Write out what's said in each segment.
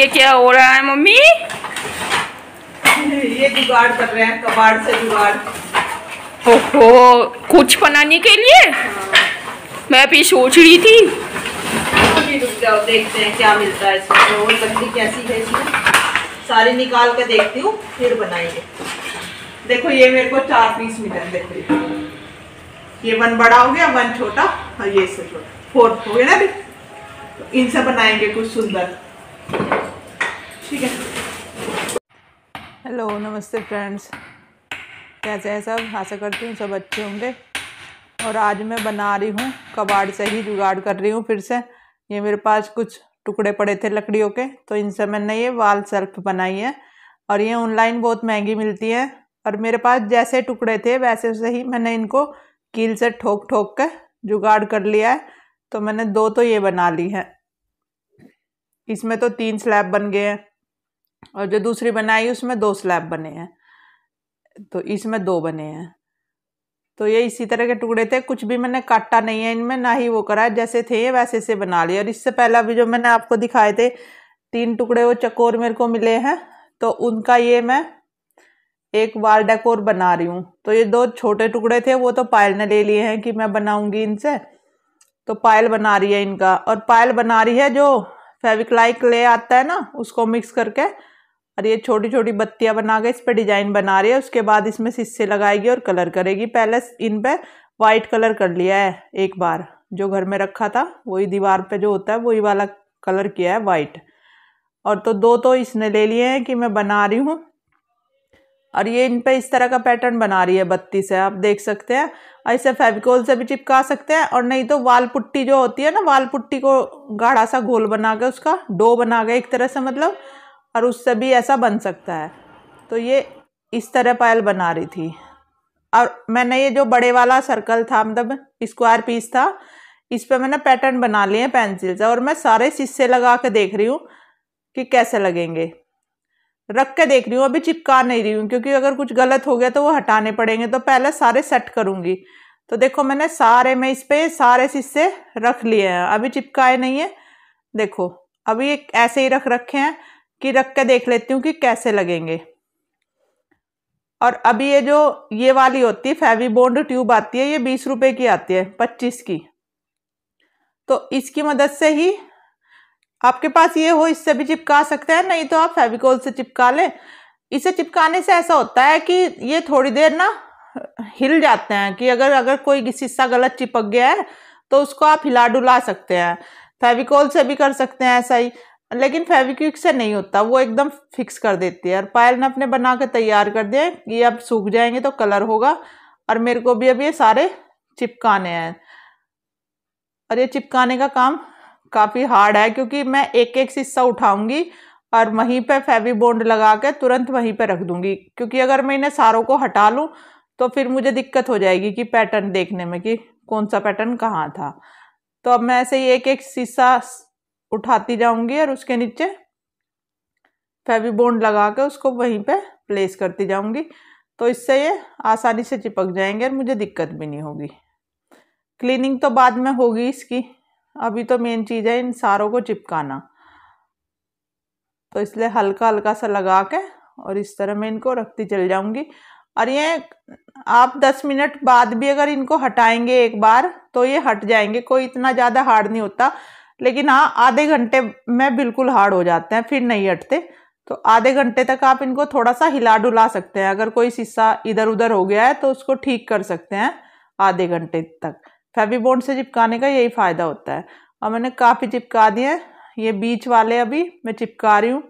ये क्या हो रहा है मम्मी ये जुगाड़ कर रहे हैं कबाड़ से जुगाड़ ओहो कुछ बनाने के लिए मैं भी सोच रही थी देखते हैं क्या मिलता है इसमें तो कैसी है इसमें सारी निकाल के देखती हूँ फिर बनाएंगे देखो ये मेरे को चार पीस मिला देखो ये वन बड़ा हो गया वन छोटा और ये इससे छोटा फोर्थ हो गया ना तो इनसे बनाएंगे कुछ सुंदर हेलो नमस्ते फ्रेंड्स कैसे हैं सब आशा करती हूँ सब अच्छे होंगे और आज मैं बना रही हूँ कबाड़ से ही जुगाड़ कर रही हूँ फिर से ये मेरे पास कुछ टुकड़े पड़े थे लकड़ियों के तो इनसे मैंने ये वाल सेल्फ बनाई है और ये ऑनलाइन बहुत महंगी मिलती है और मेरे पास जैसे टुकड़े थे वैसे से ही मैंने इनको कील से ठोक ठोक कर जुगाड़ कर लिया है तो मैंने दो तो ये बना ली है इसमें तो तीन स्लैब बन गए हैं और जो दूसरी बनाई उसमें दो स्लैब बने हैं तो इसमें दो बने हैं तो ये इसी तरह के टुकड़े थे कुछ भी मैंने काटा नहीं है इनमें ना ही वो करा जैसे थे वैसे से बना लिए और इससे पहला भी जो मैंने आपको दिखाए थे तीन टुकड़े वो चकोर मेरे को मिले हैं तो उनका ये मैं एक वाल डेकोर बना रही हूँ तो ये दो छोटे टुकड़े थे वो तो पायल ने ले लिए हैं कि मैं बनाऊँगी इनसे तो पायल बना रही है इनका और पायल बना रही है जो फेविकलाइक ले आता है ना उसको मिक्स करके और ये छोटी छोटी बत्तियाँ बना के इस पर डिजाइन बना रही है उसके बाद इसमें सिस्से लगाएगी और कलर करेगी पहले इन पर वाइट कलर कर लिया है एक बार जो घर में रखा था वही दीवार पे जो होता है वही वाला कलर किया है वाइट और तो दो तो इसने ले लिए हैं कि मैं बना रही हूँ और ये इन पर इस तरह का पैटर्न बना रही है बत्ती से आप देख सकते हैं ऐसे इसे फेविकोल से भी चिपका सकते हैं और नहीं तो वाल पुट्टी जो होती है ना वाल पुट्टी को गाढ़ा सा घोल बना के उसका डो बना के एक तरह से मतलब और उससे भी ऐसा बन सकता है तो ये इस तरह पायल बना रही थी और मैंने ये जो बड़े वाला सर्कल था मतलब स्क्वायर पीस था इस पर मैंने पैटर्न बना लिए हैं पेंसिल से और मैं सारे सिस्से लगा के देख रही हूँ कि कैसे लगेंगे रख के देख रही हूँ अभी चिपका नहीं रही हूँ क्योंकि अगर कुछ गलत हो गया तो वो हटाने पड़ेंगे तो पहले सारे सेट करूँगी तो देखो मैंने सारे में इस पर सारे सिस्से रख लिए हैं अभी चिपकाए नहीं है देखो अभी एक ऐसे ही रख रखे हैं कि रख के देख लेती हूँ कि कैसे लगेंगे और अभी ये जो ये वाली होती है फेवी बोन्ड ट्यूब आती है ये बीस रुपए की आती है पच्चीस की तो इसकी मदद से ही आपके पास ये हो इससे भी चिपका सकते हैं नहीं तो आप फेविकोल से चिपका लें इसे चिपकाने से ऐसा होता है कि ये थोड़ी देर ना हिल जाते हैं कि अगर अगर कोई हिस्सा गलत चिपक गया है तो उसको आप हिला डुला सकते हैं फेविकोल से भी कर सकते हैं ऐसा ही लेकिन फेविक्विक से नहीं होता वो एकदम फिक्स कर देती है और पायल ने अपने बना के तैयार कर है ये अब सूख जाएंगे तो कलर होगा और मेरे को भी अब ये सारे चिपकाने हैं और ये चिपकाने का काम काफ़ी हार्ड है क्योंकि मैं एक एक हिस्सा उठाऊंगी और वहीं पे फेवी बोंड लगा के तुरंत वहीं पे रख दूंगी क्योंकि अगर मैं इन्हें सारों को हटा लूँ तो फिर मुझे दिक्कत हो जाएगी कि पैटर्न देखने में कि कौन सा पैटर्न कहाँ था तो अब मैं ऐसे ही एक एक शीशा उठाती जाऊंगी और उसके नीचे फेविबोंड लगा के उसको वहीं पे प्लेस करती जाऊंगी तो इससे ये आसानी से चिपक जाएंगे और मुझे दिक्कत भी नहीं होगी क्लीनिंग तो बाद में होगी इसकी अभी तो मेन चीज़ है इन सारों को चिपकाना तो इसलिए हल्का हल्का सा लगा के और इस तरह मैं इनको रखती चल जाऊंगी और ये आप 10 मिनट बाद भी अगर इनको हटाएंगे एक बार तो ये हट जाएंगे कोई इतना ज़्यादा हार्ड नहीं होता लेकिन हाँ आधे घंटे में बिल्कुल हार्ड हो जाते हैं फिर नहीं हटते तो आधे घंटे तक आप इनको थोड़ा सा हिला डुला सकते हैं अगर कोई शीशा इधर उधर हो गया है तो उसको ठीक कर सकते हैं आधे घंटे तक फेविबोन से चिपकाने का यही फ़ायदा होता है और मैंने काफ़ी चिपका दिए हैं ये बीच वाले अभी मैं चिपका रही हूँ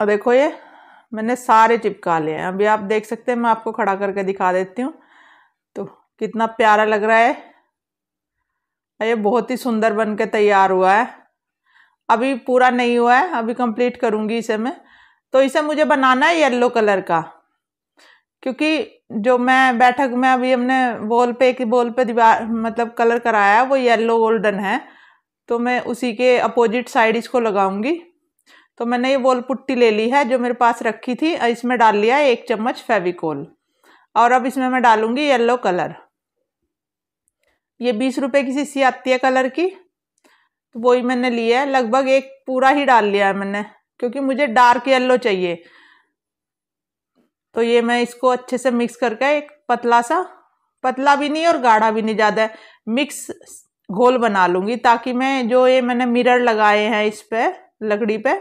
और देखो ये मैंने सारे चिपका लिए हैं अभी आप देख सकते हैं मैं आपको खड़ा करके दिखा देती हूँ तो कितना प्यारा लग रहा है हाँ, ये बहुत ही सुंदर बन के तैयार हुआ है अभी पूरा नहीं हुआ है अभी कंप्लीट करूँगी इसे मैं तो इसे मुझे बनाना है येलो कलर का क्योंकि जो मैं बैठक में अभी हमने बॉल पे की बॉल पे दीवार मतलब कलर कराया है वो येलो गोल्डन है तो मैं उसी के अपोजिट साइड इसको लगाऊंगी तो मैंने ये वॉल पुट्टी ले ली है जो मेरे पास रखी थी इसमें डाल लिया एक चम्मच फेविकोल और अब इसमें मैं डालूंगी येलो कलर ये बीस रुपये की सी आती है कलर की तो वो ही मैंने लिया है लगभग एक पूरा ही डाल लिया है मैंने क्योंकि मुझे डार्क येलो चाहिए तो ये मैं इसको अच्छे से मिक्स करके एक पतला सा पतला भी नहीं और गाढ़ा भी नहीं ज़्यादा मिक्स घोल बना लूँगी ताकि मैं जो ये मैंने मिरर लगाए हैं इस पर लकड़ी पे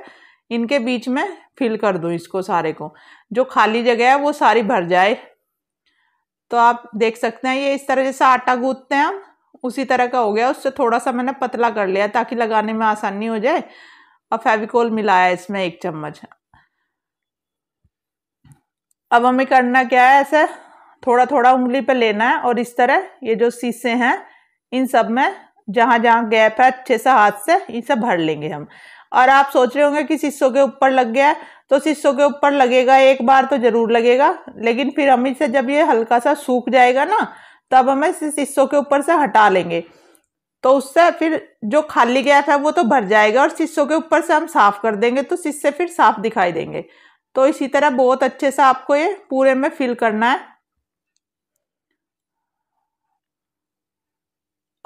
इनके बीच में फिल कर दूँ इसको सारे को जो खाली जगह है वो सारी भर जाए तो आप देख सकते हैं ये इस तरह जैसे आटा गूंथते हैं हम उसी तरह का हो गया उससे थोड़ा सा मैंने पतला कर लिया ताकि लगाने में आसानी हो जाए और फेविकोल मिलाया इसमें एक चम्मच अब हमें करना क्या है ऐसे थोड़ा थोड़ा उंगली पे लेना है और इस तरह ये जो शीशे हैं इन सब में जहाँ जहाँ गैप है अच्छे से हाथ से इन सब भर लेंगे हम और आप सोच रहे होंगे कि शीशों के ऊपर लग गया है तो शीशों के ऊपर लगेगा एक बार तो ज़रूर लगेगा लेकिन फिर हम इसे जब ये हल्का सा सूख जाएगा ना तब हम इस शीशों के ऊपर से हटा लेंगे तो उससे फिर जो खाली गैप है वो तो भर जाएगा और शीशों के ऊपर से हम साफ कर देंगे तो शीशे फिर साफ दिखाई देंगे तो इसी तरह बहुत अच्छे से आपको ये पूरे में फिल करना है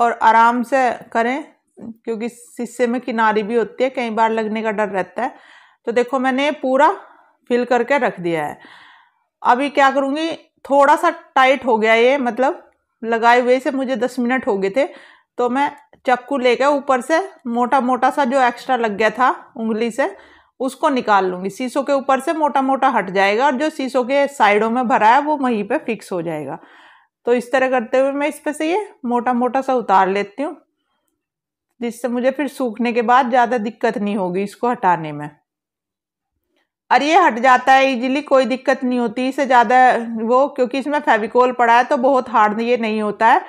और आराम से करें क्योंकि शीशे में किनारी भी होती है कई बार लगने का डर रहता है तो देखो मैंने पूरा फिल करके रख दिया है अभी क्या करूँगी थोड़ा सा टाइट हो गया ये मतलब लगाए हुए से मुझे दस मिनट हो गए थे तो मैं चक्कू लेकर ऊपर से मोटा मोटा सा जो एक्स्ट्रा लग गया था उंगली से उसको निकाल लूँगी शीशों के ऊपर से मोटा मोटा हट जाएगा और जो शीशों के साइडों में भरा है वो वहीं पे फिक्स हो जाएगा तो इस तरह करते हुए मैं इस पर से ये मोटा मोटा सा उतार लेती हूँ जिससे मुझे फिर सूखने के बाद ज़्यादा दिक्कत नहीं होगी इसको हटाने में और ये हट जाता है इजीली कोई दिक्कत नहीं होती इससे ज़्यादा वो क्योंकि इसमें फेविकोल पड़ा है तो बहुत हार्ड ये नहीं होता है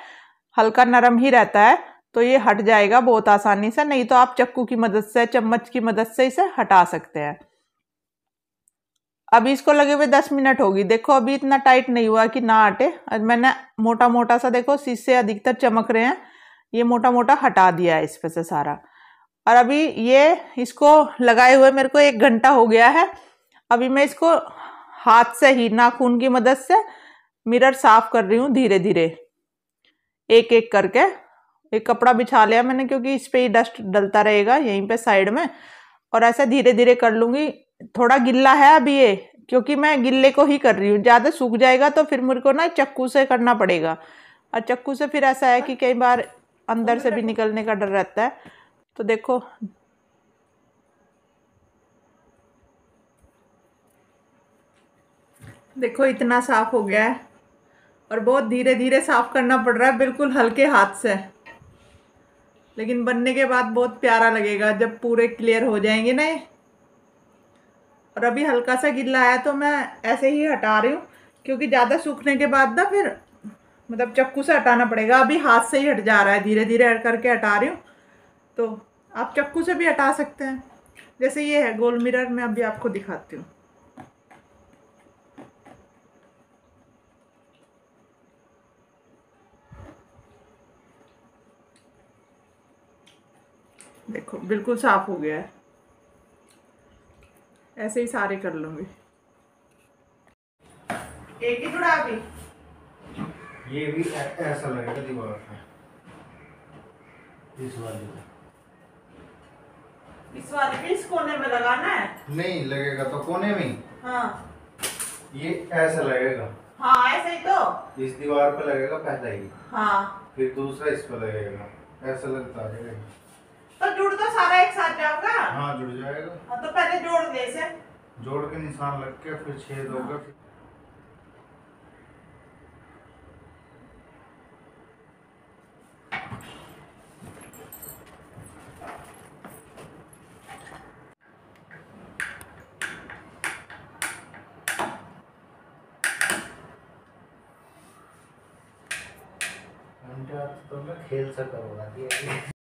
हल्का नरम ही रहता है तो ये हट जाएगा बहुत आसानी से नहीं तो आप चक्कू की मदद से चम्मच की मदद से इसे हटा सकते हैं अभी इसको लगे हुए दस मिनट होगी देखो अभी इतना टाइट नहीं हुआ कि ना हटे और मैंने मोटा मोटा सा देखो शीशे अधिकतर चमक रहे हैं ये मोटा मोटा हटा दिया है इस पर से सारा और अभी ये इसको लगाए हुए मेरे को एक घंटा हो गया है अभी मैं इसको हाथ से ही नाखून की मदद से मिरर साफ कर रही हूँ धीरे धीरे एक एक करके एक कपड़ा बिछा लिया मैंने क्योंकि इस पर ही डस्ट डलता रहेगा यहीं पे साइड में और ऐसे धीरे धीरे कर लूँगी थोड़ा गिल्ला है अभी ये क्योंकि मैं गिल्ले को ही कर रही हूँ ज़्यादा सूख जाएगा तो फिर को ना चक्कू से करना पड़ेगा और चक्कू से फिर ऐसा है कि कई बार अंदर से भी निकलने का डर रहता है तो देखो देखो इतना साफ़ हो गया है और बहुत धीरे धीरे साफ़ करना पड़ रहा है बिल्कुल हल्के हाथ से लेकिन बनने के बाद बहुत प्यारा लगेगा जब पूरे क्लियर हो जाएंगे ना और अभी हल्का सा गिल्ला आया तो मैं ऐसे ही हटा रही हूँ क्योंकि ज़्यादा सूखने के बाद ना फिर मतलब चक्कू से हटाना पड़ेगा अभी हाथ से ही हट जा रहा है धीरे धीरे हट करके हटा रही हूँ तो आप चक्कू से भी हटा सकते हैं जैसे ये है गोल मिरर मैं अभी आपको दिखाती हूँ देखो बिल्कुल साफ़ हो गया है ऐसे ही सारे कर लूंगी एक ही थोड़ा अभी ये भी ऐसा लगेगा दीवार पे इस वाले इस वाले पे इस कोने में लगाना है नहीं लगेगा तो कोने में हाँ ये ऐसा लगेगा हाँ ऐसे ही तो इस दीवार पे लगेगा पहला ही हाँ फिर दूसरा इस पे लगेगा ऐसा लगता है जुड़ तो सारा एक साथ जाऊंगा हाँ जुड़ जाएगा हाँ, तो पहले जोड़ दे से जोड़ के निशान लग के फिर छेद हाँ। होगा हाँ। खेल सकता करूँगा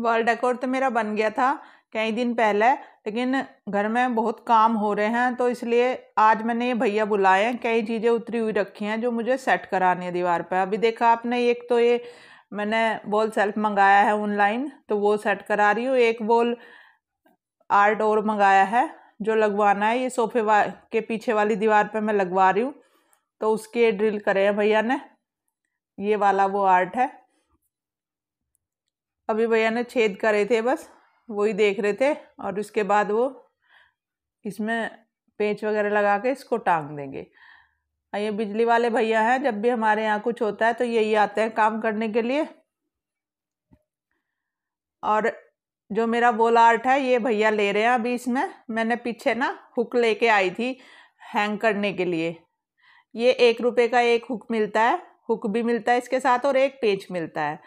वॉल डेकोर तो मेरा बन गया था कई दिन पहले लेकिन घर में बहुत काम हो रहे हैं तो इसलिए आज मैंने ये भैया बुलाए हैं कई चीज़ें उतरी हुई रखी हैं जो मुझे सेट करानी है दीवार पर अभी देखा आपने एक तो ये मैंने बॉल सेल्फ मंगाया है ऑनलाइन तो वो सेट करा रही हूँ एक बॉल आर्ट और मंगाया है जो लगवाना है ये सोफे वा के पीछे वाली दीवार पर मैं लगवा रही हूँ तो उसके ड्रिल करे हैं भैया ने ये वाला वो आर्ट है अभी भैया ने छेद करे थे बस वही देख रहे थे और उसके बाद वो इसमें पेंच वगैरह लगा के इसको टांग देंगे ये बिजली वाले भैया हैं जब भी हमारे यहाँ कुछ होता है तो यही आते हैं काम करने के लिए और जो मेरा वोल आर्ट है ये भैया ले रहे हैं अभी इसमें मैंने पीछे ना हुक लेके आई थी हैंग करने के लिए ये एक रुपए का एक हुक मिलता है हुक भी मिलता है इसके साथ और एक पेच मिलता है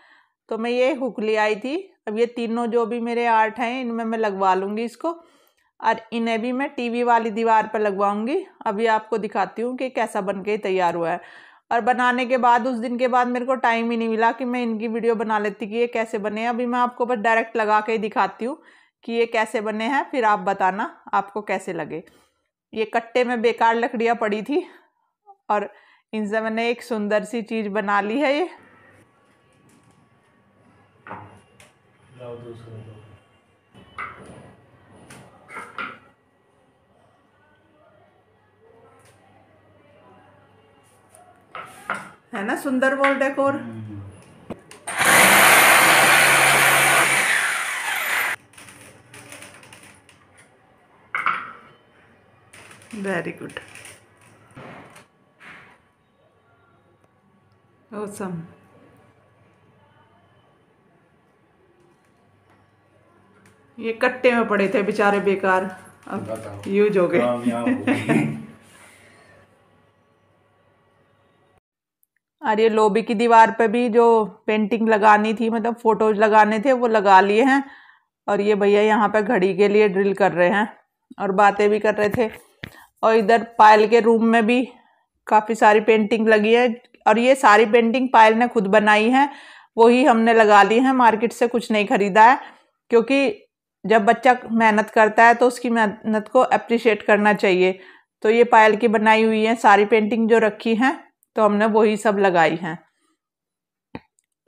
तो मैं ये हुक ले आई थी अब ये तीनों जो भी मेरे आर्ट हैं इनमें मैं लगवा लूँगी इसको और इन्हें भी मैं टीवी वाली दीवार पर लगवाऊंगी अभी आपको दिखाती हूँ कि कैसा बन के तैयार हुआ है और बनाने के बाद उस दिन के बाद मेरे को टाइम ही नहीं मिला कि मैं इनकी वीडियो बना लेती कि ये कैसे बने अभी मैं आपको बस डायरेक्ट लगा के ही दिखाती हूँ कि ये कैसे बने हैं फिर आप बताना आपको कैसे लगे ये कट्टे में बेकार लकड़ियाँ पड़ी थी और इनसे मैंने एक सुंदर सी चीज़ बना ली है ये लाओ दूसरे को है ना सुंदर wall decor very good awesome ये कट्टे में पड़े थे बेचारे बेकार अब यूज हो गए और ये लोबी की दीवार पे भी जो पेंटिंग लगानी थी मतलब फोटोज लगाने थे वो लगा लिए हैं और ये भैया यहाँ पे घड़ी के लिए ड्रिल कर रहे हैं और बातें भी कर रहे थे और इधर पायल के रूम में भी काफ़ी सारी पेंटिंग लगी है और ये सारी पेंटिंग पायल ने खुद बनाई है वही हमने लगा ली है मार्केट से कुछ नहीं खरीदा है क्योंकि जब बच्चा मेहनत करता है तो उसकी मेहनत को अप्रिशिएट करना चाहिए तो ये पायल की बनाई हुई है सारी पेंटिंग जो रखी हैं तो हमने वही सब लगाई हैं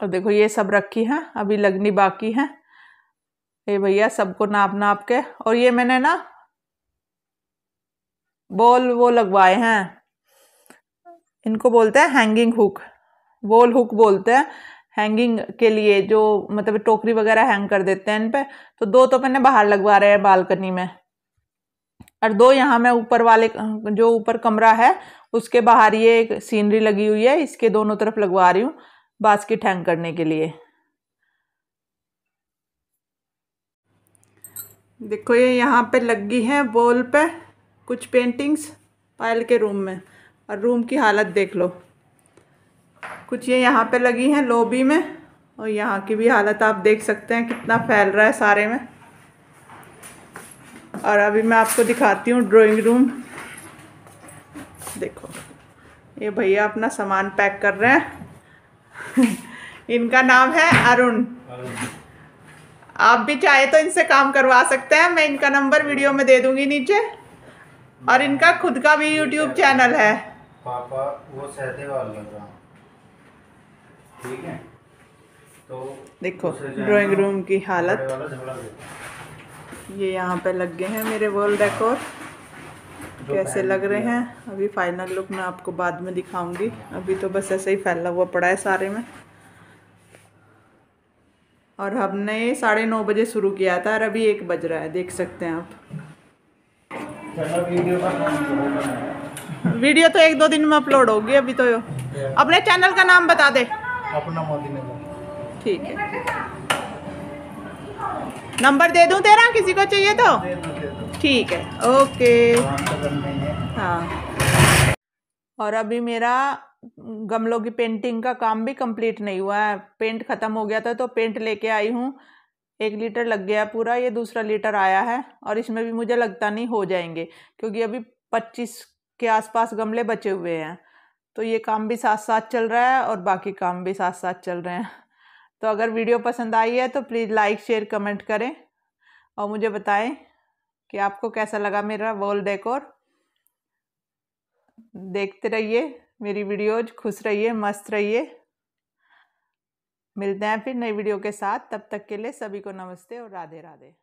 और देखो ये सब रखी हैं अभी लगनी बाकी हैं ये भैया सबको नाप नाप के और ये मैंने ना बोल वो लगवाए हैं इनको बोलते हैं हैंगिंग हुक बोल हुक बोलते हैं हैंगिंग के लिए जो मतलब टोकरी वगैरह हैंग कर देते हैं इन पर तो दो तो मैंने बाहर लगवा रहे हैं बालकनी में और दो यहाँ मैं ऊपर वाले जो ऊपर कमरा है उसके बाहर ये एक सीनरी लगी हुई है इसके दोनों तरफ लगवा रही हूँ बास्केट हैंग करने के लिए देखो ये यहाँ पे लगी है वॉल पे कुछ पेंटिंग्स पायल के रूम में और रूम की हालत देख लो कुछ ये यहाँ पे लगी हैं लोबी में और यहाँ की भी हालत आप देख सकते हैं कितना फैल रहा है सारे में और अभी मैं आपको दिखाती हूँ ड्राइंग रूम देखो ये भैया अपना सामान पैक कर रहे हैं इनका नाम है अरुण आप भी चाहे तो इनसे काम करवा सकते हैं मैं इनका नंबर वीडियो में दे दूंगी नीचे और इनका खुद का भी यूट्यूब चैनल है पापा वो सहदेव लग ठीक है तो देखो ड्राइंग रूम की हालत ये यहाँ पे लग गए हैं मेरे वॉल डेकोर कैसे लग रहे हैं अभी फाइनल लुक मैं आपको बाद में दिखाऊंगी अभी तो बस ऐसे ही फैला हुआ पड़ा है सारे में और हमने साढ़े नौ बजे शुरू किया था और अभी एक बज रहा है देख सकते हैं आप तो वीडियो तो एक दो दिन में अपलोड होगी अभी तो अपने चैनल का नाम बता दे अपना मोदी नगर ठीक है नंबर दे दूं तेरा किसी को चाहिए तो ठीक है ओके हाँ, तो हाँ और अभी मेरा गमलों की पेंटिंग का काम भी कंप्लीट नहीं हुआ है पेंट ख़त्म हो गया था तो पेंट लेके आई हूँ एक लीटर लग गया पूरा ये दूसरा लीटर आया है और इसमें भी मुझे लगता नहीं हो जाएंगे क्योंकि अभी 25 के आसपास गमले बचे हुए हैं तो ये काम भी साथ साथ चल रहा है और बाकी काम भी साथ साथ चल रहे हैं तो अगर वीडियो पसंद आई है तो प्लीज़ लाइक शेयर कमेंट करें और मुझे बताएं कि आपको कैसा लगा मेरा वॉल डेकोर देखते रहिए मेरी वीडियोज खुश रहिए मस्त रहिए मिलते हैं फिर नई वीडियो के साथ तब तक के लिए सभी को नमस्ते और राधे राधे